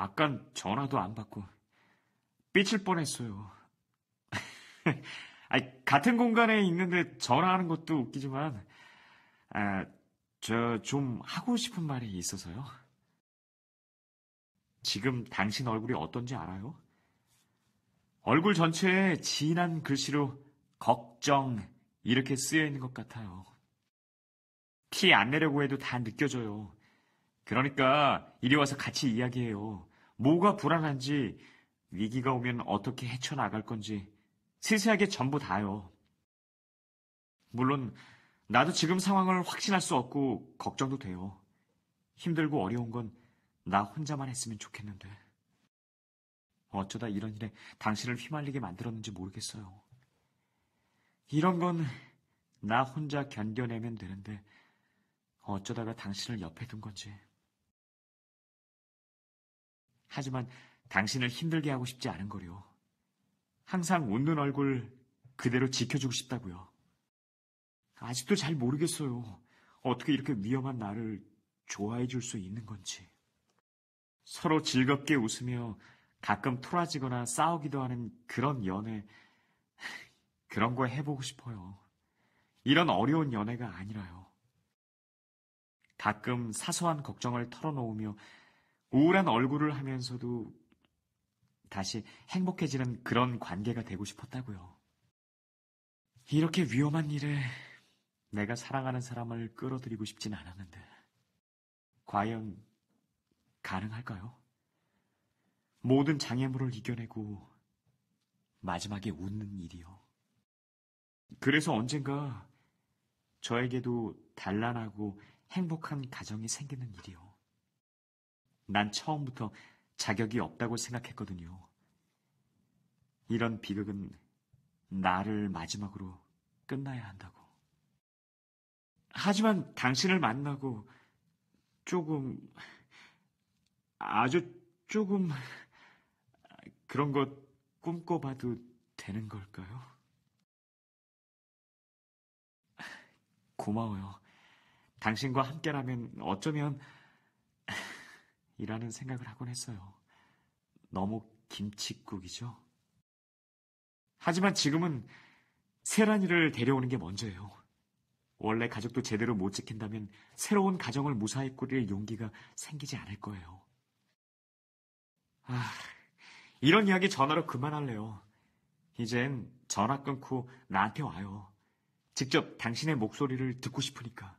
아깐 전화도 안 받고 삐칠 뻔했어요. 아니, 같은 공간에 있는데 전화하는 것도 웃기지만 아, 저 좀 하고 싶은 말이 있어서요. 지금 당신 얼굴이 어떤지 알아요? 얼굴 전체에 진한 글씨로 걱정 이렇게 쓰여 있는 것 같아요. 티 안 내려고 해도 다 느껴져요. 그러니까 이리 와서 같이 이야기해요. 뭐가 불안한지, 위기가 오면 어떻게 헤쳐나갈 건지, 세세하게 전부 다요. 물론, 나도 지금 상황을 확신할 수 없고, 걱정도 돼요. 힘들고 어려운 건 나 혼자만 했으면 좋겠는데. 어쩌다 이런 일에 당신을 휘말리게 만들었는지 모르겠어요. 이런 건 나 혼자 견뎌내면 되는데, 어쩌다가 당신을 옆에 둔 건지. 하지만 당신을 힘들게 하고 싶지 않은 거요. 항상 웃는 얼굴 그대로 지켜주고 싶다고요. 아직도 잘 모르겠어요. 어떻게 이렇게 위험한 나를 좋아해 줄 수 있는 건지. 서로 즐겁게 웃으며 가끔 토라지거나 싸우기도 하는 그런 연애, 그런 거 해보고 싶어요. 이런 어려운 연애가 아니라요. 가끔 사소한 걱정을 털어놓으며 우울한 얼굴을 하면서도 다시 행복해지는 그런 관계가 되고 싶었다고요. 이렇게 위험한 일에 내가 사랑하는 사람을 끌어들이고 싶진 않았는데, 과연 가능할까요? 모든 장애물을 이겨내고 마지막에 웃는 일이요. 그래서 언젠가 저에게도 단란하고 행복한 가정이 생기는 일이요. 난 처음부터 자격이 없다고 생각했거든요. 이런 비극은 나를 마지막으로 끝나야 한다고. 하지만 당신을 만나고 조금, 아주 조금, 그런 것 꿈꿔봐도 되는 걸까요? 고마워요. 당신과 함께라면 어쩌면 이라는 생각을 하곤 했어요. 너무 김칫국이죠. 하지만 지금은 세란이를 데려오는 게 먼저예요. 원래 가족도 제대로 못 지킨다면 새로운 가정을 무사히 꾸릴 용기가 생기지 않을 거예요. 아, 이런 이야기 전화로 그만할래요. 이젠 전화 끊고 나한테 와요. 직접 당신의 목소리를 듣고 싶으니까.